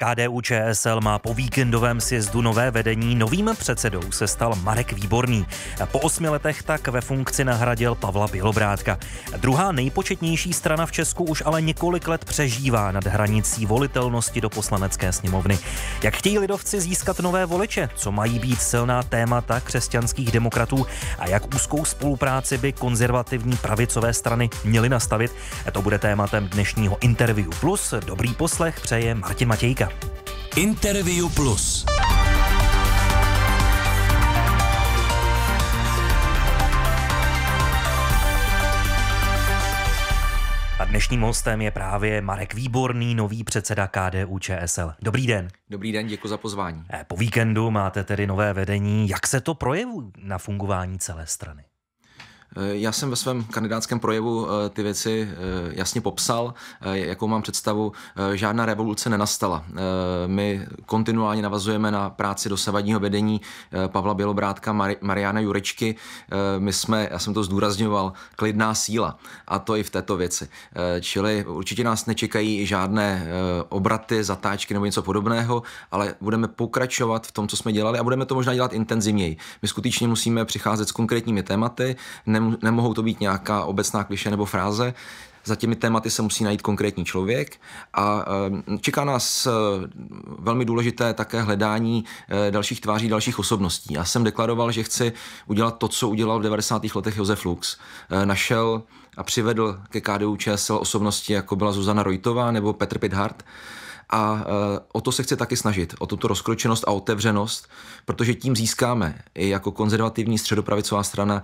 KDU ČSL má po víkendovém sjezdu nové vedení. Novým předsedou se stal Marek Výborný. Po osmi letech tak ve funkci nahradil Pavla Bělobrátka. Druhá nejpočetnější strana v Česku už ale několik let přežívá nad hranicí volitelnosti do poslanecké sněmovny. Jak chtějí lidovci získat nové voliče? Co mají být silná témata křesťanských demokratů? A jak úzkou spolupráci by konzervativní pravicové strany měly nastavit? To bude tématem dnešního interview. Plus dobrý poslech přeje Martin Matějka. Interview Plus. A dnešním hostem je právě Marek Výborný, nový předseda KDU ČSL. Dobrý den. Dobrý den, děkuji za pozvání. Eh, po víkendu máte tedy nové vedení. Jak se to projeví na fungování celé strany? Eh, já jsem ve svém kandidátském projevu eh, ty věci eh, jasně popsal, jakou mám představu. Žádná revoluce nenastala. My kontinuálně navazujeme na práci dosavadního vedení Pavla Bělobrátka, Mariana Jurečky. My jsme, já jsem to zdůrazňoval, klidná síla. A to i v této věci. Čili určitě nás nečekají žádné obraty, zatáčky nebo něco podobného, ale budeme pokračovat v tom, co jsme dělali a budeme to možná dělat intenzivněji. My skutečně musíme přicházet s konkrétními tématy, ne nemohou to být nějaká obecná kliše nebo fráze, za těmi tématy se musí najít konkrétní člověk a eh, čeká nás eh, velmi důležité také hledání eh, dalších tváří, dalších osobností. Já jsem deklaroval, že chci udělat to, co udělal v 90. letech Josef Lux. Našel a přivedl ke KDU ČSL osobnosti, jako byla Zuzana Rojtová nebo Petr Pithart, a e, o to se chci taky snažit, o tuto rozkročenost a otevřenost, protože tím získáme i jako konzervativní středopravicová strana,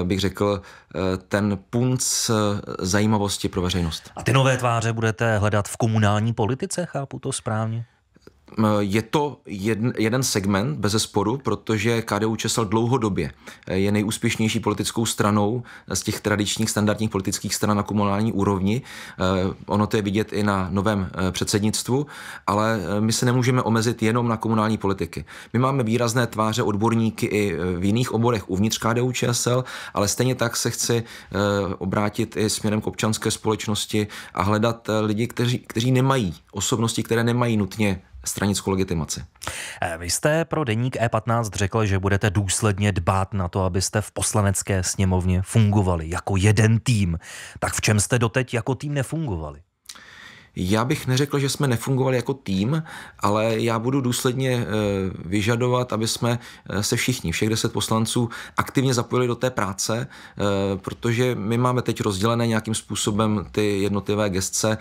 e, bych řekl, e, ten punc zajímavosti pro veřejnost. A ty nové tváře budete hledat v komunální politice, chápu to správně? Eh, je to jeden, jeden segment, bez sporu, protože KDU Česel dlouhodobě eh, je nejúspěšnější politickou stranou eh, z těch tradičních standardních politických stran na komunální úrovni. Ono to je vidět i na novém předsednictvu, ale my se nemůžeme omezit jenom na komunální politiky. My máme výrazné tváře odborníky i v jiných oborech uvnitř KDU ČSL, ale stejně tak se chci obrátit i směrem k občanské společnosti a hledat lidi, kteří, kteří nemají osobnosti, které nemají nutně stranickou legitimaci. Eh, vy jste pro deník E15 řekl, že budete důsledně dbát na to, abyste v poslanecké sněmovně fungovali jako jeden tým. Tak v čem jste doteď jako tým nefungovali? Já bych neřekl, že jsme nefungovali jako tým, ale já budu důsledně eh, vyžadovat, aby jsme eh, se všichni, všech deset poslanců, aktivně zapojili do té práce, eh, protože my máme teď rozdělené nějakým způsobem ty jednotlivé gestce,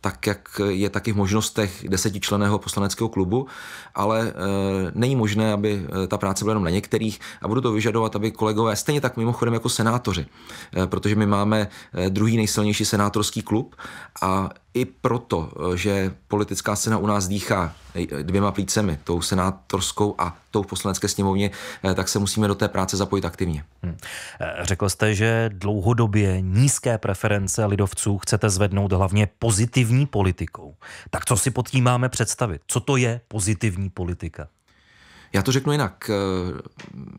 tak jak je taky v možnostech desetičleného poslaneckého klubu, ale není možné, aby ta práce byla jenom na některých a budu to vyžadovat, aby kolegové, stejně tak mimochodem jako senátoři, protože my máme druhý nejsilnější senátorský klub a i proto, eh, že politická scéna u nás dýchá eh, dvěma plícemi, tou senátorskou a tou v poslanecké sněmovně, eh, tak se musíme do té práce zapojit aktivně. Hmm. Řekl jste, že dlouhodobě nízké preference lidovců chcete zvednout hlavně pozitivní politikou. Tak co si pod tím máme představit? Co to je pozitivní politika? Já to řeknu jinak.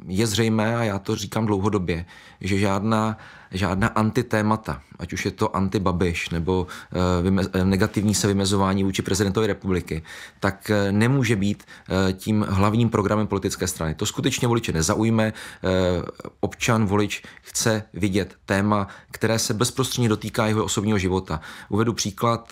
Je zřejmé, a já to říkám dlouhodobě, že žádná žádná antitémata, ať už je to antibabiš nebo eh, eh, negativní se vymezování vůči prezidentovi republiky, tak eh, nemůže být tím hlavním programem politické strany. To skutečně voliče nezaujme. Občan, volič chce vidět téma, které se bezprostředně dotýká jeho osobního života. Uvedu příklad,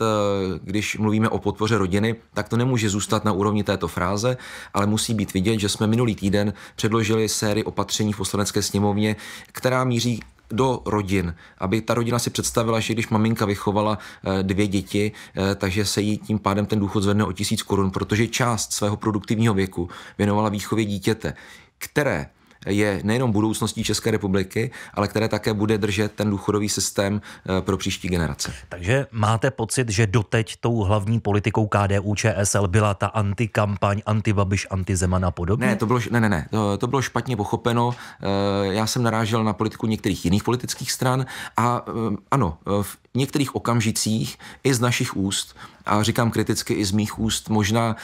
když mluvíme o podpoře rodiny, tak to nemůže zůstat na úrovni této fráze, ale musí být vidět, že jsme minulý týden předložili sérii opatření v poslanecké sněmovně, která míří do rodin, aby ta rodina si představila, že když maminka vychovala eh, dvě děti, eh, takže se jí tím pádem ten důchod zvedne o tisíc korun, protože část svého produktivního věku věnovala výchově dítěte, které je nejenom budoucností České republiky, ale které také bude držet ten důchodový systém eh, pro příští generace. Takže máte pocit, že doteď tou hlavní politikou KDU ČSL byla ta antikampaň, antibabiš, antizeman a podobně? Ne, to bylo, ne, ne, ne, to, to bylo špatně pochopeno. Eh, já jsem narážel na politiku některých jiných politických stran a eh, ano, v některých okamžicích i z našich úst, a říkám kriticky i z mých úst, možná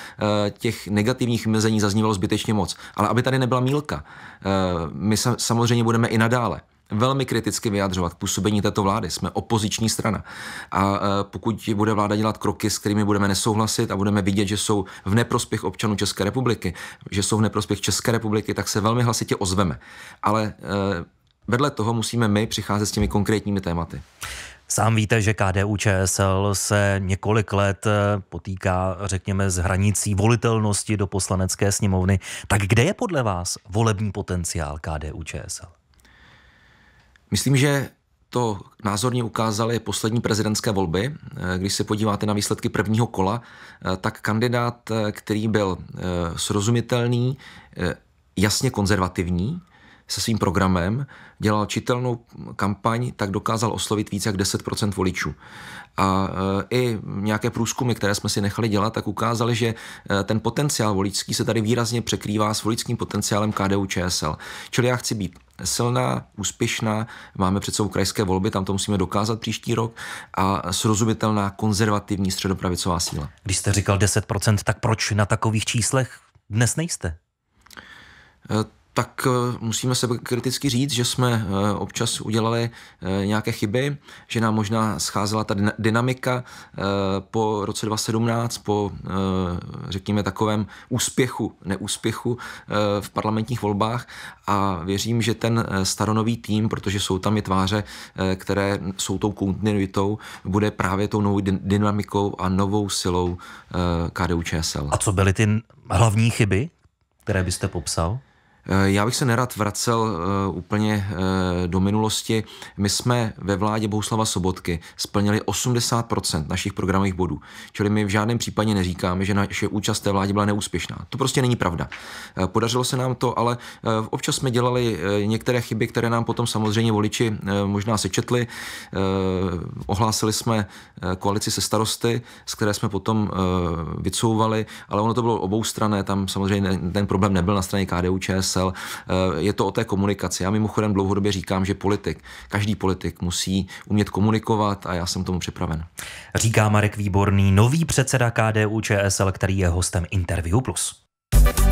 eh, těch negativních mezení zaznívalo zbytečně moc. Ale aby tady nebyla mílka, eh, my samozřejmě budeme i nadále velmi kriticky vyjadřovat působení této vlády. Jsme opoziční strana. A eh, pokud bude vláda dělat kroky, s kterými budeme nesouhlasit a budeme vidět, že jsou v neprospěch občanů České republiky, že jsou v neprospěch České republiky, tak se velmi hlasitě ozveme. Ale vedle toho musíme my přicházet s těmi konkrétními tématy. Sám víte, že KDU ČSL se několik let eh, potýká, řekněme, s hranicí volitelnosti do poslanecké sněmovny. Tak kde je podle vás volební potenciál KDU ČSL? Myslím, že to názorně ukázaly poslední prezidentské volby. Eh, když se podíváte na výsledky prvního kola, eh, tak kandidát, který byl srozumitelný, jasně konzervativní, se svým programem dělal čitelnou kampaň, tak dokázal oslovit více jak 10% voličů. A e, i nějaké průzkumy, které jsme si nechali dělat, tak ukázaly, že e, ten potenciál voličský se tady výrazně překrývá s voličským potenciálem KDU ČSL. Čili já chci být silná, úspěšná, máme před sebou krajské volby, tam to musíme dokázat příští rok a srozumitelná konzervativní středopravicová síla. Když jste říkal 10%, tak proč na takových číslech dnes nejste? E, tak eh, musíme se kriticky říct, že jsme eh, občas udělali eh, nějaké chyby, že nám možná scházela ta dynamika po roce 2017, po řekněme takovém úspěchu, neúspěchu v parlamentních volbách a věřím, že ten staronový tým, protože jsou tam i tváře, které jsou tou kontinuitou, bude právě tou novou dynamikou a novou silou KDU ČSL. A co byly ty hlavní chyby, které byste popsal? Eh, já bych se nerad vracel eh, úplně eh, do minulosti. My jsme ve vládě Bohuslava Sobotky splnili 80% našich programových bodů. Čili my v žádném případě neříkáme, že naše účast té vládě byla neúspěšná. To prostě není pravda. Podařilo se nám to, ale občas jsme dělali některé chyby, které nám potom samozřejmě voliči možná sečetli. Ohlásili jsme koalici se starosty, z které jsme potom vycouvali, ale ono to bylo oboustrané, tam samozřejmě ten problém nebyl na straně KDU ČS, smysl. Eh, je to o té komunikaci. Já mimochodem dlouhodobě říkám, že politik, každý politik musí umět komunikovat a já jsem tomu připraven. Říká Marek Výborný, nový předseda KDU ČSL, který je hostem Interview Plus.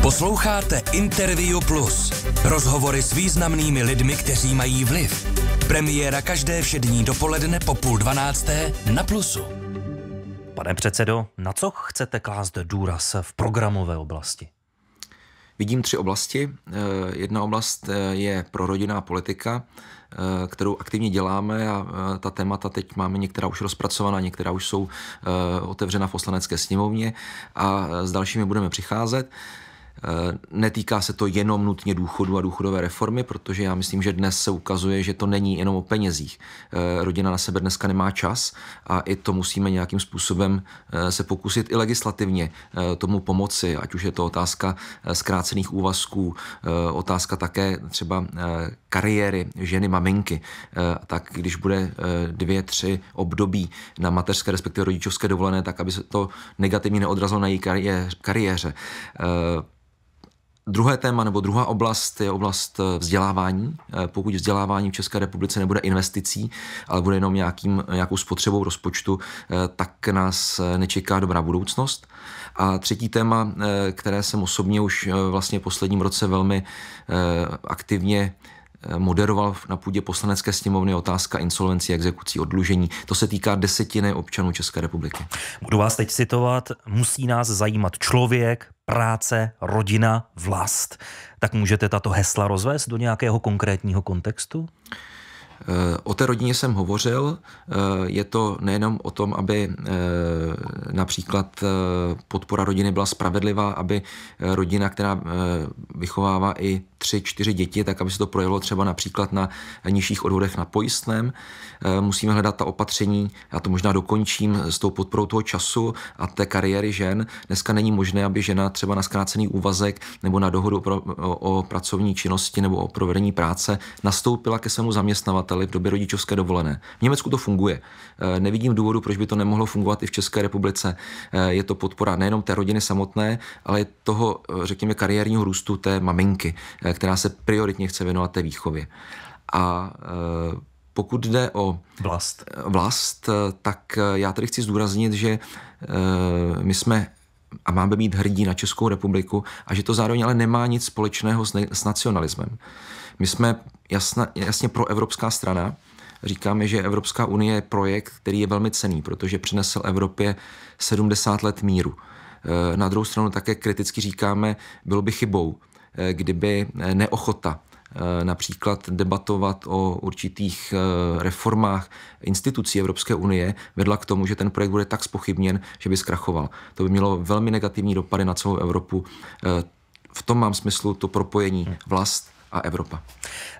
Posloucháte Interview Plus. Rozhovory s významnými lidmi, kteří mají vliv. Premiéra každé všední dopoledne po půl dvanácté na Plusu. Pane předsedo, na co chcete klást důraz v programové oblasti? Vidím tři oblasti. Eh, jedna oblast eh, je prorodinná politika, eh, kterou aktivně děláme a ta témata teď máme některá už rozpracovaná, některá už jsou otevřena v poslanecké sněmovně a s dalšími budeme přicházet. Eh, netýká se to jenom nutně důchodu a důchodové reformy, protože já myslím, že dnes se ukazuje, že to není jenom o penězích. Eh, rodina na sebe dneska nemá čas a i to musíme nějakým způsobem eh, se pokusit i legislativně tomu pomoci, ať už je to otázka zkrácených úvazků, otázka také třeba kariéry ženy maminky. Tak když bude dvě, tři období na mateřské, respektive rodičovské dovolené, tak aby se to negativně neodrazilo na její kariéře Druhé téma nebo druhá oblast je oblast eh, vzdělávání. Eh, pokud vzdělávání v České republice nebude investicí, ale bude jenom nějakým, nějakou spotřebou rozpočtu, eh, tak nás nečeká dobrá budoucnost. A třetí téma, které jsem osobně už vlastně v posledním roce velmi aktivně Eh, moderoval na půdě poslanecké sněmovny otázka insolvencí, exekucí, odlužení. To se týká desetiny občanů České republiky. Budu vás teď citovat. Musí nás zajímat člověk, práce, rodina, vlast. Tak můžete tato hesla rozvést do nějakého konkrétního kontextu? Eh, o té rodině jsem hovořil. Eh, je to nejenom o tom, aby eh, například podpora rodiny byla spravedlivá, aby rodina, která vychovává i tři, čtyři děti, tak aby se to projevilo třeba například na nižších odvodech na pojistném. Musíme hledat ta opatření, já to možná dokončím, s tou podporou toho času a té kariéry žen. Dneska není možné, aby žena třeba na zkrácený úvazek nebo na dohodu o, o pracovní činnosti nebo o provedení práce nastoupila ke svému zaměstnavateli zaměstnavateli v době rodičovské dovolené. V Německu to funguje. Eh, nevidím důvodu, proč by to nemohlo fungovat i v České republice. Eh, je to podpora nejenom té rodiny samotné, ale toho, eh, řekněme, kariérního růstu té maminky, která se prioritně chce věnovat té výchově. A pokud jde o vlast. vlast, tak já tady chci zdůraznit, že my jsme a máme být hrdí na Českou republiku a že to zároveň ale nemá nic společného s, ne- s nacionalismem. My jsme jasna, jasně evropská strana. Říkáme, že Evropská unie je projekt, který je velmi cený, protože přinesl Evropě 70 let míru. Eh, na druhou stranu také kriticky říkáme, bylo by chybou, eh, kdyby eh, neochota například debatovat o určitých reformách institucí Evropské unie vedla k tomu, že ten projekt bude tak spochybněn, že by zkrachoval. To by mělo velmi negativní dopady na celou Evropu. V tom mám smyslu to propojení hmm. vlast a Evropa.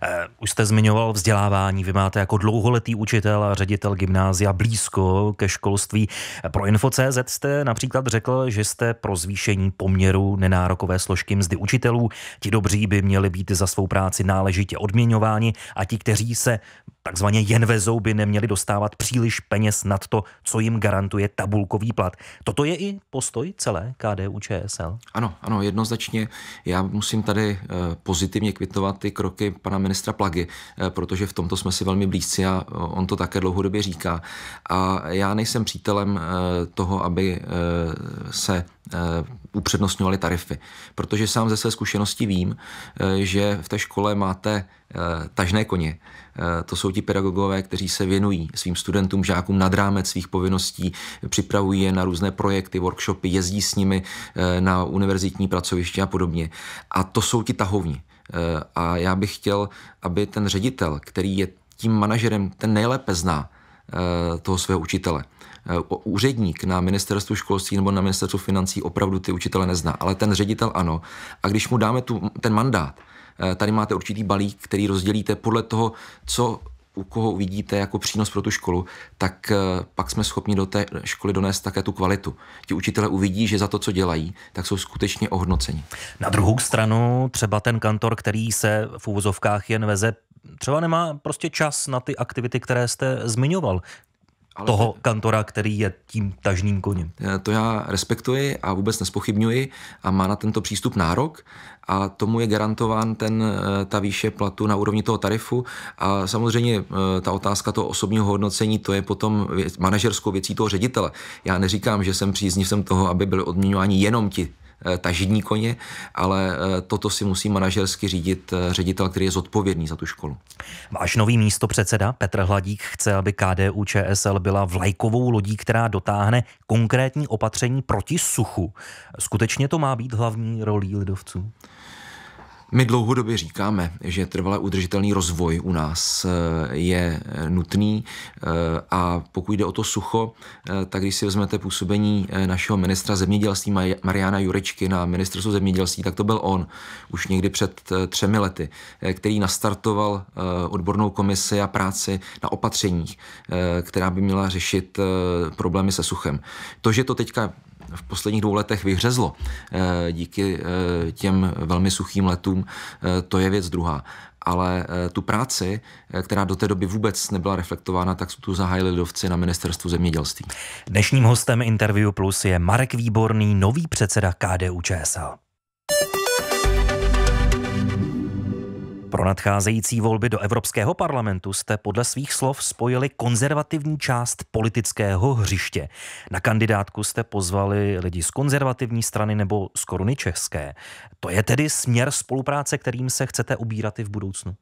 Eh, už jste zmiňoval vzdělávání. Vy máte jako dlouholetý učitel a ředitel gymnázia blízko ke školství. Pro Info.cz jste například řekl, že jste pro zvýšení poměru nenárokové složky mzdy učitelů. Ti dobří by měli být za svou práci náležitě odměňováni a ti, kteří se Takzvaně jen ve zouby neměli dostávat příliš peněz nad to, co jim garantuje tabulkový plat. Toto je i postoj celé KDU ČSL? Ano, ano, jednoznačně. Já musím tady eh, pozitivně kvitovat ty kroky pana ministra Plagy, eh, protože v tomto jsme si velmi blízci a eh, on to také dlouhodobě říká. A já nejsem přítelem toho, aby se Eh, upřednostňovali tarify. Protože sám ze své zkušenosti vím, eh, že v té škole máte eh, tažné koně. To jsou ti pedagogové, kteří se věnují svým studentům, žákům nad rámec svých povinností, připravují je na různé projekty, workshopy, jezdí s nimi na univerzitní pracoviště a podobně. A to jsou ti tahovní. A já bych chtěl, aby ten ředitel, který je tím manažerem, ten nejlépe zná toho svého učitele, Eh, úředník na ministerstvu školství nebo na ministerstvu financí opravdu ty učitele nezná, ale ten ředitel ano. A když mu dáme tu, ten mandát, eh, tady máte určitý balík, který rozdělíte podle toho, co u koho vidíte jako přínos pro tu školu, tak eh, pak jsme schopni do té školy donést také tu kvalitu. Ti učitele uvidí, že za to, co dělají, tak jsou skutečně ohodnoceni. Na druhou stranu třeba ten kantor, který se v úvozovkách jen veze třeba nemá prostě čas na ty aktivity, které jste zmiňoval. Ale toho ne... kantora, který je tím tažným koněm. Eh, to já respektuji a vůbec nespochybňuji a má na tento přístup nárok a tomu je garantován ten, eh, ta výše platu na úrovni toho tarifu a samozřejmě eh, ta otázka toho osobního hodnocení, to je potom manažerskou věcí toho ředitele. Já neříkám, že jsem příznivcem toho, aby byly odměňováni jenom ti Eh, tažení koně, ale eh, toto si musí manažersky řídit eh, ředitel, který je zodpovědný za tu školu. Váš nový místo předseda Petr Hladík chce, aby KDU ČSL byla vlajkovou lodí, která dotáhne konkrétní opatření proti suchu. Skutečně to má být hlavní rolí lidovců? My dlouhodobě říkáme, že trvalé udržitelný rozvoj u nás eh, je eh, nutný eh, a pokud jde o to sucho, tak když si vezmete působení našeho ministra zemědělství Mariana Jurečky na ministerstvu zemědělství, tak to byl on už někdy před třemi lety, který nastartoval odbornou komisi a práci na opatřeních, která by měla řešit problémy se suchem. To, že to teďka v posledních dvou letech vyhřezlo eh, díky eh, těm velmi suchým letům, eh, to je věc druhá ale tu práci, která do té doby vůbec nebyla reflektována, tak tu zahájili lidovci na ministerstvu zemědělství. Dnešním hostem Interview Plus je Marek Výborný, nový předseda KDU ČSL. Pro nadcházející volby do Evropského parlamentu jste podle svých slov spojili konzervativní část politického hřiště. Na kandidátku jste pozvali lidi z konzervativní strany nebo z koruny české. To je tedy směr spolupráce, kterým se chcete ubírat i v budoucnu?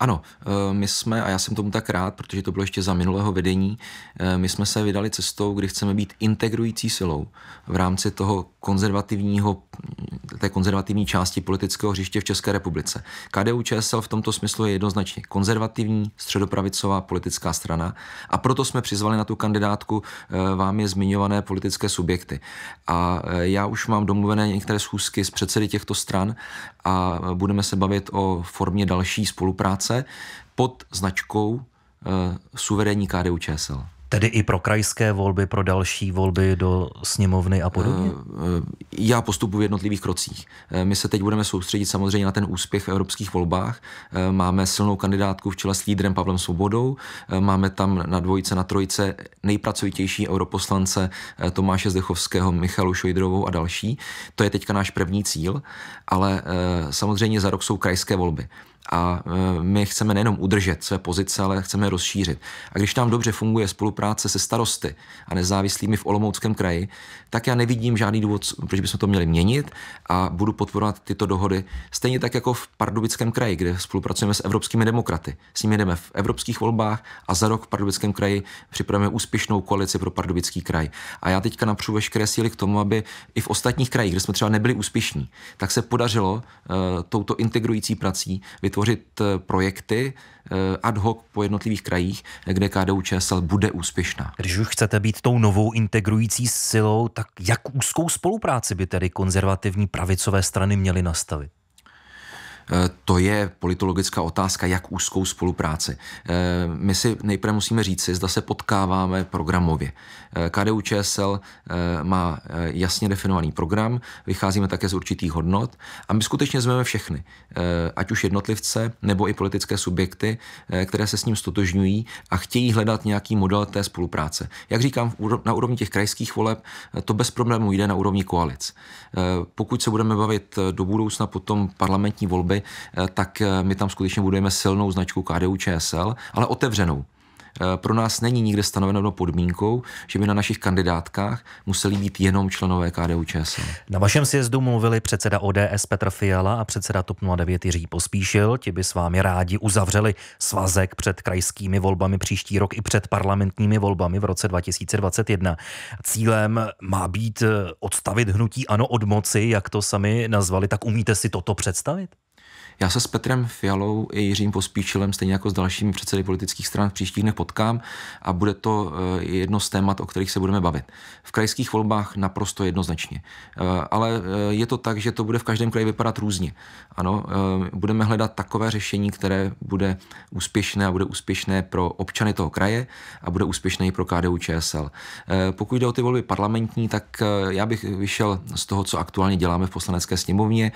Ano, eh, my jsme, a já jsem tomu tak rád, protože to bylo ještě za minulého vedení, eh, my jsme se vydali cestou, kdy chceme být integrující silou v rámci toho konzervativního, hm, té konzervativní části politického hřiště v České republice. KDU ČSL v tomto smyslu je jednoznačně konzervativní středopravicová politická strana a proto jsme přizvali na tu kandidátku eh, vám je zmiňované politické subjekty. A já už mám domluvené některé schůzky s předsedy těchto stran a budeme se bavit o formě další spolupráce zase pod značkou uh, suverénní KDU ČSL. Tedy i pro krajské volby, pro další volby do sněmovny a podobně? Eh, eh, já postupuji v jednotlivých krocích. Eh, my se teď budeme soustředit samozřejmě na ten úspěch v evropských volbách. Máme silnou kandidátku v čele s lídrem Pavlem Svobodou, máme tam na dvojice, na trojice nejpracovitější europoslance Tomáše Zdechovského, Michalu Šojdrovou a další. To je teďka náš první cíl, ale samozřejmě za rok jsou krajské volby a my chceme nejenom udržet své pozice, ale chceme rozšířit. A když tam dobře funguje spolupráce spolupráce se starosty a nezávislými v Olomouckém kraji, tak já nevidím žádný důvod, proč bychom to měli měnit a budu podporovat tyto dohody. Stejně tak jako v Pardubickém kraji, kde spolupracujeme s evropskými demokraty. S nimi jdeme v evropských volbách a za rok v Pardubickém kraji připravujeme úspěšnou koalici pro Pardubický kraj. A já teďka napřu veškeré síly k tomu, aby i v ostatních krajích, kde jsme třeba nebyli úspěšní, tak se podařilo uh, touto integrující prací vytvořit eh, projekty, Eh, ad hoc po jednotlivých krajích, kde KDU ČSL bude úspěšná. Když už chcete být tou novou integrující silou, tak jak úzkou spolupráci by tedy konzervativní pravicové strany měly nastavit? Eh, to je politologická otázka, jak úzkou spolupráci. Eh, my si nejprve musíme říci, zda se potkáváme programově. Eh, KDU ČSL má jasně definovaný program, vycházíme také z určitých hodnot a my skutečně zveme všechny, ať už jednotlivce nebo i politické subjekty, které se s ním stotožňují a chtějí hledat nějaký model té spolupráce. Jak říkám, na úrovni těch krajských voleb to bez problémů jde na úrovni koalic. Pokud se budeme bavit do budoucna potom parlamentní volby, Eh, tak eh, my tam skutečně budujeme silnou značku KDU ČSL, ale otevřenou. Eh, pro nás není nikde stanoveno podmínkou, že by na našich kandidátkách museli být jenom členové KDU ČS. Na vašem sjezdu mluvili předseda ODS Petr Fiala a předseda TOP 09 Jiří Pospíšil. Ti by s vámi rádi uzavřeli svazek před krajskými volbami příští rok i před parlamentními volbami v roce 2021. Cílem má být odstavit hnutí ano od moci, jak to sami nazvali. Tak umíte si toto představit? Já se s Petrem Fialou i Jiřím Pospíšilem, stejně jako s dalšími předsedy politických stran v příštích dnech potkám a bude to eh, jedno z témat, o kterých se budeme bavit. V krajských volbách naprosto jednoznačně. Eh, ale eh, je to tak, že to bude v každém kraji vypadat různě. Ano, budeme hledat takové řešení, které bude úspěšné a bude úspěšné pro občany toho kraje a bude úspěšné i pro KDU ČSL. Pokud jde o ty volby parlamentní, tak já bych vyšel z toho, co aktuálně děláme v poslanecké sněmovně.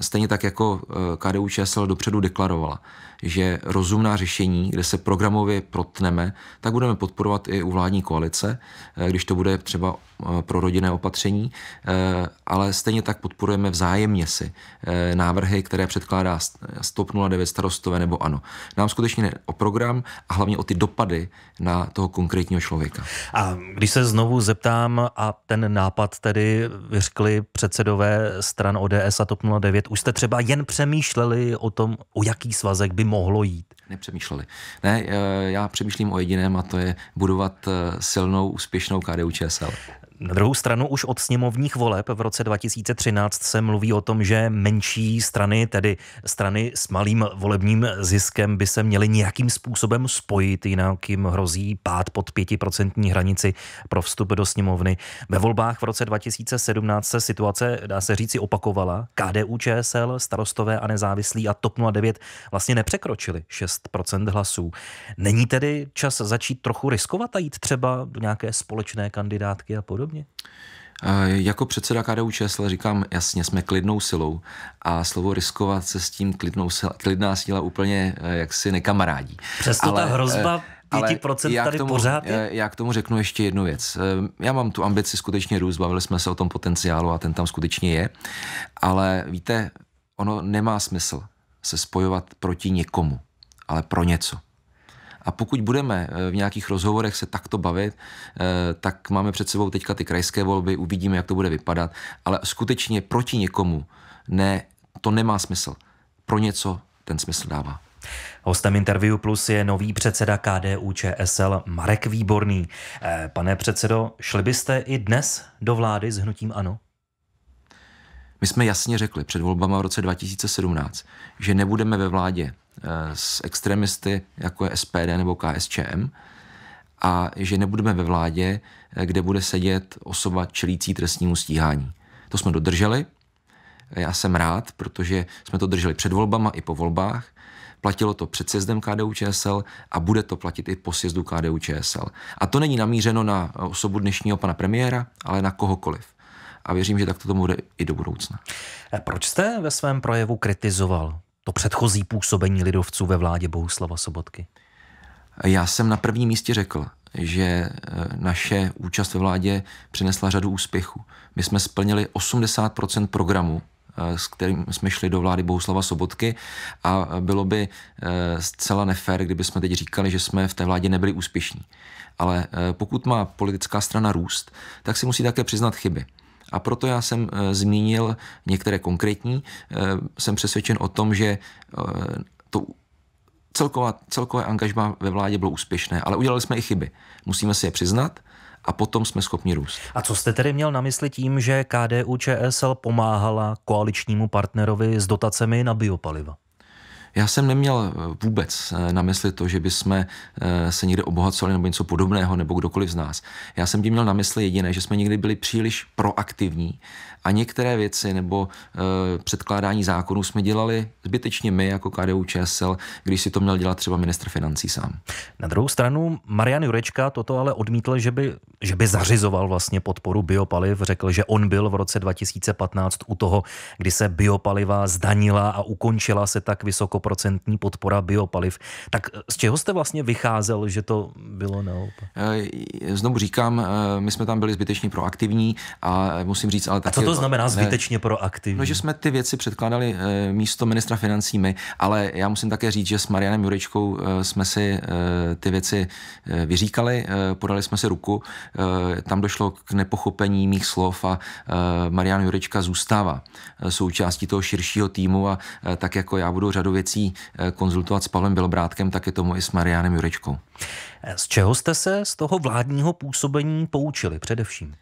Stejně tak jako jako eh, KDU ČSL dopředu deklarovala, že rozumná řešení, kde se programově protneme, tak budeme podporovat i u vládní koalice, eh, když to bude třeba eh, pro rodinné opatření, ale stejně tak podporujeme vzájemně si návrhy, které předkládá Stop 09 starostové nebo ano. Nám skutečně ne o program a hlavně o ty dopady na toho konkrétního člověka. A když se znovu zeptám, a ten nápad tedy vyřkli předsedové stran ODS a TOP 09, už jste třeba jen přemýšleli o tom, o jaký svazek by mohlo jít? Nepřemýšleli. Ne, eh, já přemýšlím o jediném a to je budovat eh, silnou, úspěšnou KDU ČSL. Na druhou stranu už od sněmovních voleb v roce 2013 se mluví o tom, že menší strany, tedy strany s malým volebním ziskem, by se měly nějakým způsobem spojit, jinak jim hrozí pád pod 5% hranici pro vstup do sněmovny. Ve volbách v roce 2017 se situace, dá se říci, opakovala. KDU, ČSL, starostové a nezávislí a TOP 09 vlastně nepřekročili 6% hlasů. Není tedy čas začít trochu riskovat a jít třeba do nějaké společné kandidátky a podobně? podobně? Eh, jako předseda KDU ČSL říkám jasně, jsme klidnou silou a slovo riskovat se s tím klidnou sila, klidná síla úplně eh, jaksi nekamarádí. Přesto Ale, ta eh, hrozba 5% ale tady tomu, pořád je? Já k tomu řeknu ještě jednu věc. Já mám tu ambici skutečně růst, bavili jsme se o tom potenciálu a ten tam skutečně je, ale víte, ono nemá smysl se spojovat proti někomu, ale pro něco. A pokud budeme eh, v nějakých rozhovorech se takto bavit, eh, tak máme před sebou teďka ty krajské volby, uvidíme, jak to bude vypadat, ale skutečně proti někomu ne, to nemá smysl. Pro něco ten smysl dává. Hostem Interview Plus je nový předseda KDU ČSL Marek Výborný. Eh, pane předsedo, šli byste i dnes do vlády s hnutím ANO? My jsme jasně řekli před volbama v roce 2017, že nebudeme ve vládě eh, s extremisty, jako je SPD nebo KSČM, a že nebudeme ve vládě, eh, kde bude sedět osoba čelící trestnímu stíhání. To jsme dodrželi. Já jsem rád, protože jsme to drželi před volbama i po volbách. Platilo to před sjezdem KDU ČSL a bude to platit i po sjezdu KDU ČSL. A to není namířeno na osobu dnešního pana premiéra, ale na kohokoliv a věřím, že takto to bude i do budoucna. Eh, proč jste ve svém projevu kritizoval to předchozí působení lidovců ve vládě Bohuslava Sobotky? Já jsem na prvním místě řekl, že eh, naše účast ve vládě přinesla řadu úspěchů. My jsme splnili 80 programu, eh, s kterým jsme šli do vlády Bohuslava Sobotky a bylo by zcela nefér, kdyby jsme teď říkali, že jsme v té vládě nebyli úspěšní. Ale pokud má politická strana růst, tak si musí také přiznat chyby. A proto já jsem eh, zmínil některé konkrétní. Eh, jsem přesvědčen o tom, že eh, to celková, celkové angažma ve vládě bylo úspěšné, ale udělali jsme i chyby. Musíme si je přiznat a potom jsme schopni růst. A co jste tedy měl na mysli tím, že KDU ČSL pomáhala koaličnímu partnerovi s dotacemi na biopaliva? Já jsem neměl eh, vůbec eh, na mysli to, že bychom eh, se někde obohacovali nebo něco podobného, nebo kdokoliv z nás. Já jsem tím měl na mysli jediné, že jsme někdy byli příliš proaktivní a některé věci nebo e, předkládání zákonů jsme dělali zbytečně my jako KDU ČSL, když si to měl dělat třeba ministr financí sám. Na druhou stranu Marian Jurečka toto ale odmítl, že by, že by zařizoval vlastně podporu biopaliv. Řekl, že on byl v roce 2015 u toho, kdy se biopaliva zdanila a ukončila se tak vysokoprocentní podpora biopaliv. Tak eh, z čeho jste vlastně vycházel, že to bylo naopak? Eh, znovu říkám, my jsme tam byli zbytečně proaktivní a musím říct, ale tak. co to to znamená zbytečně proaktivní? No, že jsme ty věci předkládali eh, místo ministra financí my, ale já musím také říct, že s Marianem Jurečkou eh, jsme si eh, ty věci vyříkali, podali jsme si ruku, tam došlo k nepochopení mých slov a Marian Jurečka zůstává součástí toho širšího týmu a tak jako já budu řadu věcí konzultovat s Pavlem Bělobrátkem, tak je tomu i s Marianem Jurečkou. Z čeho jste se z toho vládního působení poučili především?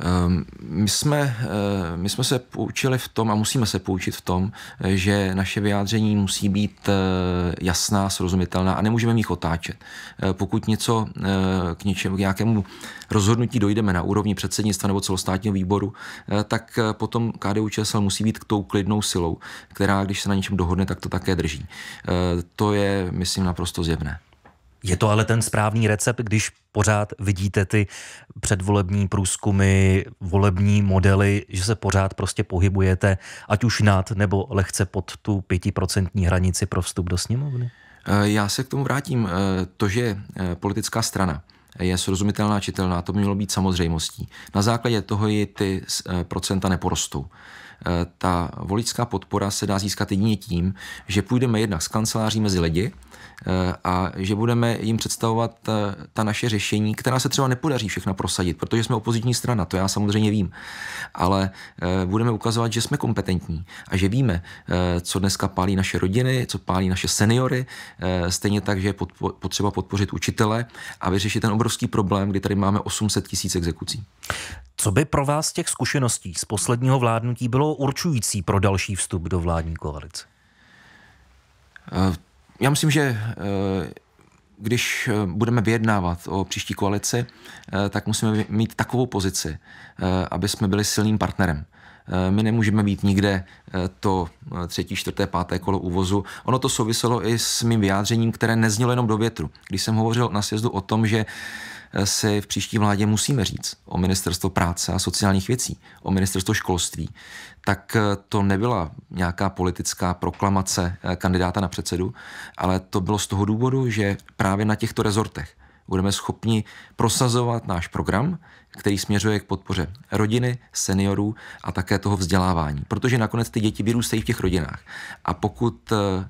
Ehm, my jsme, eh, my jsme se poučili v tom a musíme se poučit v tom, eh, že naše vyjádření musí být eh, jasná, srozumitelná a nemůžeme v otáčet. Pokud něco k, něčemu, k nějakému rozhodnutí dojdeme na úrovni předsednictva nebo celostátního výboru, tak potom KDU ČSL musí být k tou klidnou silou, která, když se na něčem dohodne, tak to také drží. To je, myslím, naprosto zjevné. Je to ale ten správný recept, když pořád vidíte ty předvolební průzkumy, volební modely, že se pořád prostě pohybujete, ať už nad nebo lehce pod tu pětiprocentní hranici pro vstup do sněmovny? E, já se k tomu vrátím. E, to, že e, politická strana je srozumitelná, čitelná, to by mělo být samozřejmostí. Na základě toho i ty procenta neporostou ta voličská podpora se dá získat jedině tím, že půjdeme jednak z kanceláří mezi lidi, Eh, a že budeme jim představovat eh, ta naše řešení, která se třeba nepodaří všechna prosadit, protože jsme opoziční strana, to já samozřejmě vím, ale eh, budeme ukazovat, že jsme kompetentní a že víme, co dneska pálí naše rodiny, co pálí naše seniory, stejně tak, že je potřeba podpořit učitele a vyřešit ten obrovský problém, kdy tady máme 800 tisíc exekucí. Co by pro vás těch zkušeností z posledního vládnutí bylo určující pro další vstup do vládní koalice? Uh, já myslím, že eh, když eh, budeme vyjednávat o příští koalici, eh, tak musíme mít takovou pozici, aby jsme byli silným partnerem. My nemůžeme být nikde to třetí, čtvrté, páté kolo úvozu. Ono to souviselo i s mým vyjádřením, které neznělo jenom do větru. Když jsem hovořil na sjezdu o tom, že si v příští vládě musíme říct o ministerstvo práce a sociálních věcí, o ministerstvo školství, tak eh, to nebyla nějaká politická proklamace eh, kandidáta na předsedu, ale to bylo z toho důvodu, že právě na těchto rezortech budeme schopni prosazovat náš program, který směřuje k podpoře rodiny, seniorů a také toho vzdělávání. Protože nakonec ty děti vyrůstají v těch rodinách. A pokud eh,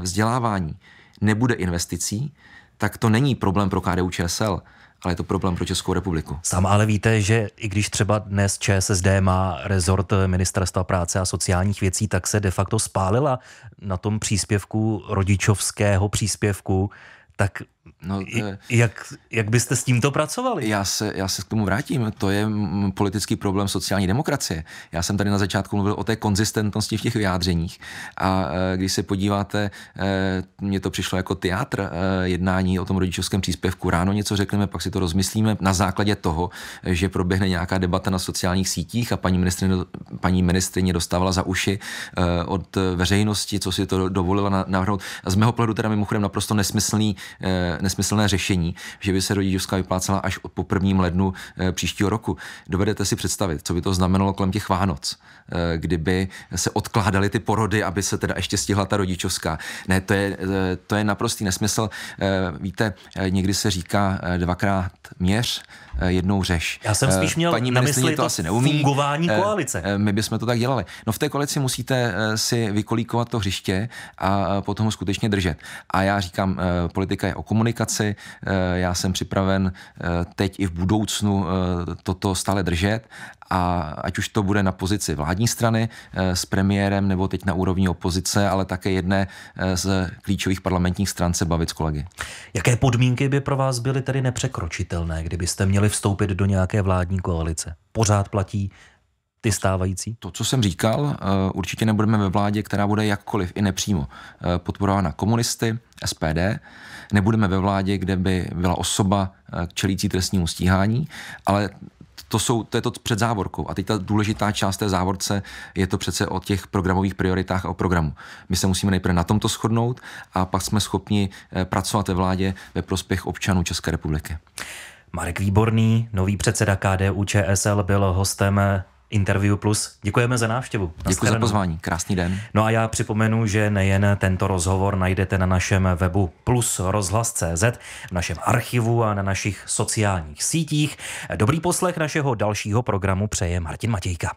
vzdělávání nebude investicí, tak to není problém pro KDU ČSL, ale je to problém pro Českou republiku. Sám ale víte, že i když třeba dnes ČSSD má rezort eh, ministerstva práce a sociálních věcí, tak se de facto spálila na tom příspěvku rodičovského příspěvku, tak No, je... jak, jak byste s tímto pracovali? Já se, já se k tomu vrátím. To je politický problém sociální demokracie. Já jsem tady na začátku mluvil o té konzistentnosti v těch vyjádřeních. A e, když se podíváte, e, mně to přišlo jako teatr e, jednání o tom rodičovském příspěvku. Ráno něco řekneme, pak si to rozmyslíme na základě toho, že proběhne nějaká debata na sociálních sítích a paní ministrině, paní ministrině dostávala za uši od veřejnosti, co si to dovolila navrhnout. Z mého pohledu teda mimochodem naprosto nesmyslný nesmyslné řešení, že by se rodičovská vyplácela až po prvním lednu eh, příštího roku. Dovedete si představit, co by to znamenalo kolem těch Vánoc, eh, kdyby se odkládaly ty porody, aby se teda ještě stihla ta rodičovská. Ne, to je, eh, to je naprostý nesmysl. Víte, někdy se říká dvakrát měř, Eh, jednou řeš. Já jsem eh, spíš měl Paní na mysli to, asi neumí. fungování eh, koalice. My bychom to tak dělali. No v té koalici musíte si vykolíkovat to hřiště a potom ho skutečně držet. A já říkám, politika je o komunikaci, já jsem připraven teď i v budoucnu toto stále držet a ať už to bude na pozici vládní strany eh, s premiérem nebo teď na úrovni opozice, ale také jedné eh, z klíčových parlamentních stran se bavit s kolegy. Jaké podmínky by pro vás byly tedy nepřekročitelné, kdybyste měli vstoupit do nějaké vládní koalice? Pořád platí ty stávající? To, co jsem říkal, eh, určitě nebudeme ve vládě, která bude jakkoliv i nepřímo podporována komunisty, SPD. Nebudeme ve vládě, kde by byla osoba čelící trestnímu stíhání, ale to, jsou, to je to před závorkou. A teď ta důležitá část té závorce je to přece o těch programových prioritách a o programu. My se musíme nejprve na tomto shodnout a pak jsme schopni eh, pracovat ve vládě ve prospěch občanů České republiky. Marek Výborný, nový předseda KDU ČSL, byl hostem Interview Plus. Děkujeme za návštěvu. Děkuji za pozvání. Krásný den. No a já připomenu, že nejen tento rozhovor najdete na našem webu plus rozhlas.cz, v našem archivu a na našich sociálních sítích. Dobrý poslech našeho dalšího programu přeje Martin Matějka.